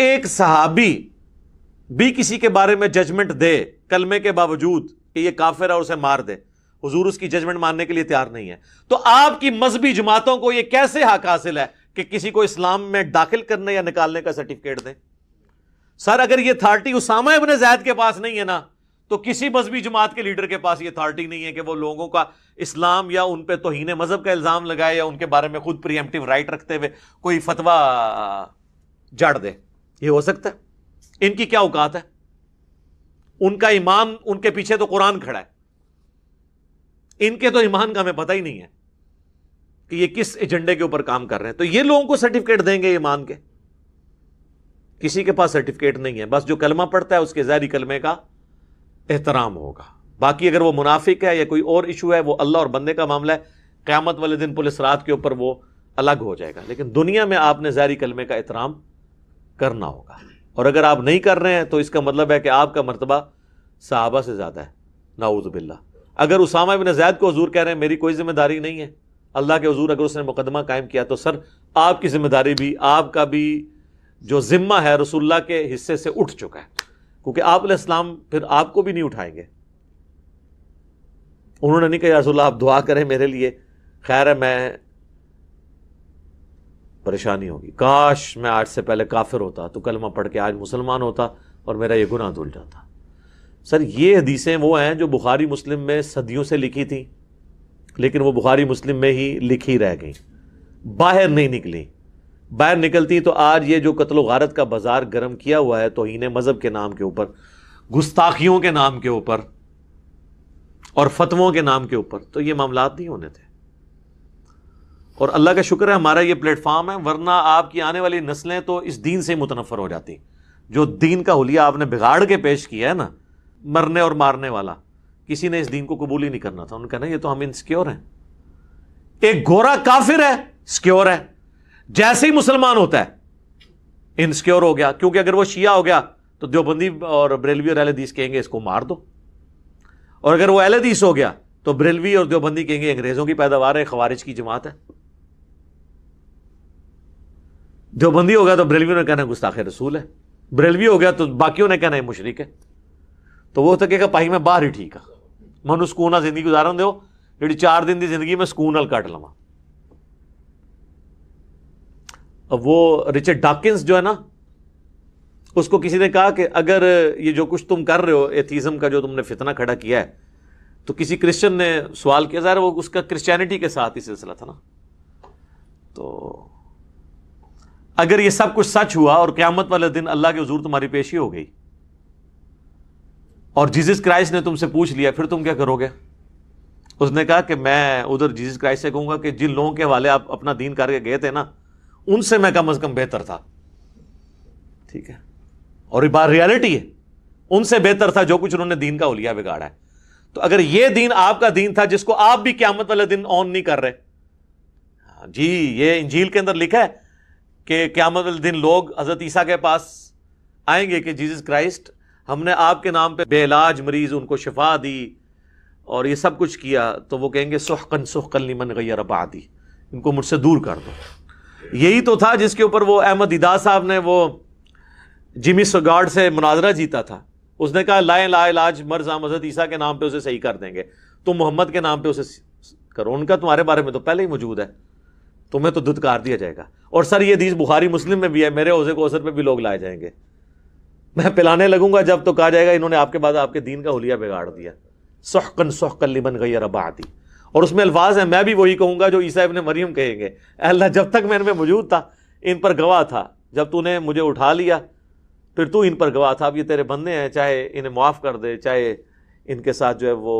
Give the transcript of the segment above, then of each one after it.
एक सहाबी भी किसी के बारे में जजमेंट दे कलमे के बावजूद कि ये काफिर है उसे मार दे हजूर उसकी जजमेंट मानने के लिए तैयार नहीं है तो आपकी मजहबी जमातों को यह कैसे हक हासिल है कि किसी को इस्लाम में दाखिल करने या निकालने का सर्टिफिकेट दें सर अगर ये अथॉरिटी उसामा इबन जैद के पास नहीं है ना तो किसी मजहबी जमात के लीडर के पास ये अथॉरिटी नहीं है कि वो लोगों का इस्लाम या उन पर तोहन मजहब का इल्ज़ाम लगाए या उनके बारे में खुद प्रियमटिव राइट रखते हुए कोई फतवा जड़ दे ये हो सकता है इनकी क्या औकात है उनका इमाम उनके पीछे तो कुरान खड़ा है इनके तो ईमान का हमें पता ही नहीं है कि ये किस एजेंडे के ऊपर काम कर रहे हैं तो ये लोगों को सर्टिफिकेट देंगे ईमान के किसी के पास सर्टिफिकेट नहीं है बस जो कलमा पड़ता है उसके जारी कलमे का एहतराम होगा बाकी अगर वो मुनाफिक है या कोई और इशू है वो अल्लाह और बंदे का मामला है क्यामत वाले दिन पुलिस रात के ऊपर वो अलग हो जाएगा लेकिन दुनिया में आपने जारी कलमे का एहतराम करना होगा और अगर आप नहीं कर रहे हैं तो इसका मतलब है कि आपका मरतबा साहबा से ज़्यादा है बिल्ला अगर उसामा बिन जैद को हजूर कह रहे हैं मेरी कोई जिम्मेदारी नहीं है अल्लाह के हजूर अगर उसने मुकदमा कायम किया तो सर आपकी जिम्मेदारी भी आपका भी जो ज़िम्मा है रसुल्ला के हिस्से से उठ चुका है क्योंकि आप इस्लाम फिर आपको भी नहीं उठाएंगे उन्होंने नहीं कहा रसुल्ला आप दुआ करें मेरे लिए खैर है मैं परेशानी होगी काश मैं आज से पहले काफिर होता तो कलमा पढ़ के आज मुसलमान होता और मेरा ये गुनाह धुल जाता सर ये हदीसें वो हैं जो बुखारी मुस्लिम में सदियों से लिखी थी लेकिन वो बुखारी मुस्लिम में ही लिखी रह गई बाहर नहीं निकली बाहर निकलती तो आज ये जो कत्ल गारत का बाजार गर्म किया हुआ है तोहन मज़हब के नाम के ऊपर गुस्ताखियों के नाम के ऊपर और फतवों के नाम के ऊपर तो ये मामला नहीं होने थे और अल्लाह का शुक्र है हमारा ये प्लेटफॉर्म है वरना आपकी आने वाली नस्लें तो इस दीन से मुतनफर हो जाती जो दीन का होलिया आपने बिगाड़ के पेश किया है ना मरने और मारने वाला किसी ने इस दीन को कबूल ही नहीं करना था उन्होंने कहना ये तो हम इनसिक्योर हैं एक गोरा काफिर है सिक्योर है जैसे ही मुसलमान होता है इनसिक्योर हो गया क्योंकि अगर वो शिया हो गया तो देवबंदी और बरेलवी और एलहदीस कहेंगे इसको मार दो और अगर वो एलहदीस हो गया तो बरेलवी और देवबंदी कहेंगे अंग्रेजों की पैदावार है खवारिज की जमात है જો बंदी હો ગયા તો બ્રેલવીને કહેને કુસ્તાખે રસૂલ હે બ્રેલવી હો ગયા તો બાકીઓને કહેને મુશરીક હે તો વો સકેગા પાહી મે બાર ઠીકા મનુસ કો ના જિંદગી گزارન દેઓ રેડી ચાર દિન દી જિંદગી મે سکૂન नाल કટ લવા અ વો રિચર્ડ ડાર્કિન્સ જો હે ના ઉસકો કિસીને કહા કે અગર યે જો કુછ તુમ કર રહે હો એથિઝમ કા જો તુમને ફિતના ખાડા કિયા હે તો કિસી ક્રિશ્ચિયન ને સવાલ કિયા જરા વો ઉસકા ક્રિશ્ચિએનિટી કે સાથ હી સિલસલા થા ના તો अगर ये सब कुछ सच हुआ और क्यामत वाले दिन अल्लाह के हजूर तुम्हारी पेशी हो गई और जीसस क्राइस्ट ने तुमसे पूछ लिया फिर तुम क्या करोगे उसने कहा कि मैं उधर जीसस क्राइस्ट से कहूंगा कि जिन लोगों के वाले आप अपना दीन करके गए थे ना उनसे मैं कम अज कम बेहतर था ठीक है और ये बात रियलिटी है उनसे बेहतर था जो कुछ उन्होंने दीन का उलिया बिगाड़ा है तो अगर ये दीन आपका दीन था जिसको आप भी क्यामत वाले दिन ऑन नहीं कर रहे हाँ जी ये इंजील के अंदर लिखा है कि क्यामत दिन लोग हज़रत ईसा के पास आएंगे कि जीसस क्राइस्ट हमने आपके नाम पे बेलाज मरीज उनको शिफा दी और ये सब कुछ किया तो वो कहेंगे सुहकन सुहकन लिमन गैर दी इनको मुझसे दूर कर दो यही तो था जिसके ऊपर वो अहमद इदा साहब ने वो जिमी सगार्ड से मुनाजरा जीता था उसने कहा लाए लाए लाज मर्जा मजरत ईसा के नाम पर उसे सही कर देंगे तुम मोहम्मद के नाम पर उसे करो उनका तुम्हारे बारे में तो पहले ही मौजूद है तुम्हें तो कार दिया जाएगा और सर ये दीज बुखारी मुस्लिम में भी है मेरे औजे को असर पर भी लोग लाए जाएंगे मैं पिलाने लगूंगा जब तो कहा जाएगा इन्होंने आपके बाद आपके दीन का हुलिया बिगाड़ दिया सोहकन सोहकन लिमन गई आती और उसमें अल्फाज है मैं भी वही कहूंगा जो ईसा इबन मरियम कहेंगे अल्लाह जब तक मैं इनमें मौजूद था इन पर गवाह था जब तूने मुझे उठा लिया फिर तू इन पर गवाह था अब ये तेरे बंदे हैं चाहे इन्हें माफ़ कर दे चाहे इनके साथ जो है वो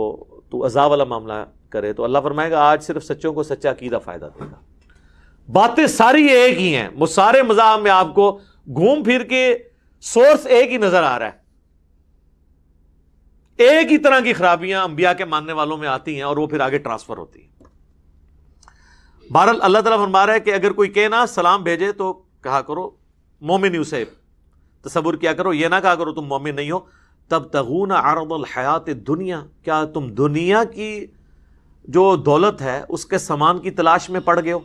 तू अजा वाला मामला करे तो अल्लाह फरमाएगा आज सिर्फ सच्चों को सच्चा अकीदा फ़ायदा देगा बातें सारी एक ही हैं वो सारे मजाक में आपको घूम फिर के सोर्स एक ही नजर आ रहा है एक ही तरह की खराबियां अंबिया के मानने वालों में आती हैं और वो फिर आगे ट्रांसफर होती है बहरल अल्लाह तला फरमा रहा है कि अगर कोई कहे ना सलाम भेजे तो कहा करो मोमिन यूसेब तस्वुर क्या करो यह ना कहा करो तुम मोमिन नहीं हो तब तगून आरदल हयात दुनिया क्या तुम दुनिया की जो दौलत है उसके सामान की तलाश में पड़ गए हो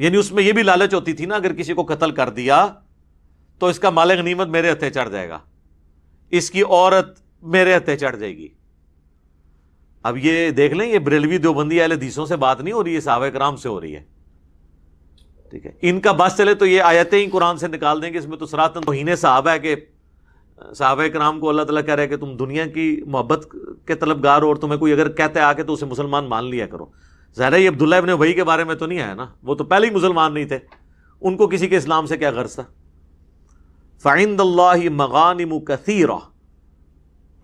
यानी उसमें यह भी लालच होती थी ना अगर किसी को कत्ल कर दिया तो इसका माल गनीमत मेरे हथे चढ़ जाएगा इसकी औरत मेरे हथे चढ़ जाएगी अब ये देख लें ये ब्रेलवी देवबंदी अहल दीसों से बात नहीं हो रही है साहब कराम से हो रही है ठीक है इनका बस चले तो ये आयतें ही कुरान से निकाल देंगे इसमें तो सरातन तोहने साहब है कि साहब कराम को अल्लाह तला कह रहे हैं कि तुम दुनिया की मोहब्बत के तलबगार हो और तुम्हें कोई अगर कहते आके तो उसे मुसलमान मान लिया करो ज़ाहिर है अब्दुल्ला इबन वही के बारे में तो नहीं आया ना वो तो पहले ही मुसलमान नहीं थे उनको किसी के इस्लाम से क्या गर्ज था फ़ाइंदल्ला मगानम कसीरा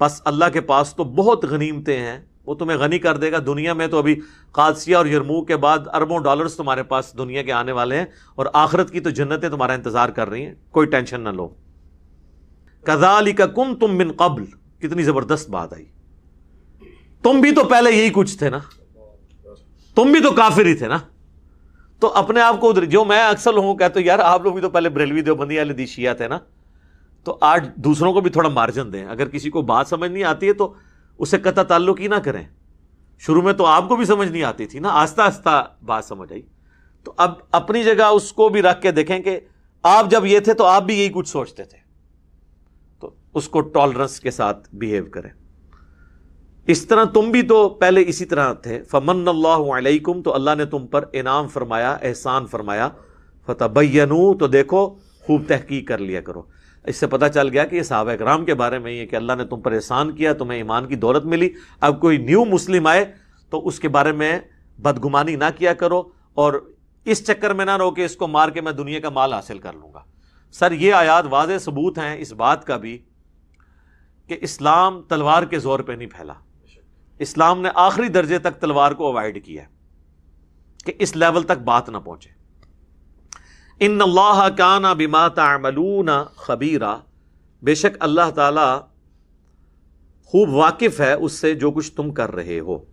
बस अल्लाह के पास तो बहुत गनीमतें हैं वो तुम्हें गनी कर देगा दुनिया में तो अभी कादसिया और यरमू के बाद अरबों डॉलर्स तुम्हारे पास दुनिया के आने वाले हैं और आखिरत की तो जन्नतें तुम्हारा इंतज़ार कर रही हैं कोई टेंशन ना लो कजाली का कुम तुम बिन कबल कितनी ज़बरदस्त बात आई तुम भी तो पहले यही कुछ थे ना तुम भी तो काफिर ही थे ना तो अपने आप को उधर जो मैं अक्सर लोगों को कहता यार आप लोग भी तो पहले ब्रेलवी देवबंदी वाले दिशिया थे ना तो आज दूसरों को भी थोड़ा मार्जिन दें अगर किसी को बात समझ नहीं आती है तो उससे कता ताल्लुक ही ना करें शुरू में तो आपको भी समझ नहीं आती थी ना आस्ता आस्ता बात समझ आई तो अब अपनी जगह उसको भी रख के देखें कि आप जब ये थे तो आप भी यही कुछ सोचते थे तो उसको टॉलरेंस के साथ बिहेव करें इस तरह तुम भी तो पहले इसी तरह थे फ़मन अलैकुम तो अल्लाह ने तुम पर इनाम फरमाया एहसान फरमाया फ़तबैनू तो देखो खूब तहकीक कर लिया करो इससे पता चल गया कि ये साहब कराम के बारे में ये कि अल्लाह ने तुम पर एहसान किया तुम्हें ईमान की दौलत मिली अब कोई न्यू मुस्लिम आए तो उसके बारे में बदगुमानी ना किया करो और इस चक्कर में ना रहो कि इसको मार के मैं दुनिया का माल हासिल कर लूँगा सर ये आयात वाज सबूत हैं इस बात का भी कि इस्लाम तलवार के ज़ोर पर नहीं फैला इस्लाम ने आखिरी दर्जे तक तलवार को अवॉइड किया कि इस लेवल तक बात ना पहुंचे इन अल्लाह काना बिमा तमलूना खबीरा बेशक अल्लाह ताला खूब वाकिफ है उससे जो कुछ तुम कर रहे हो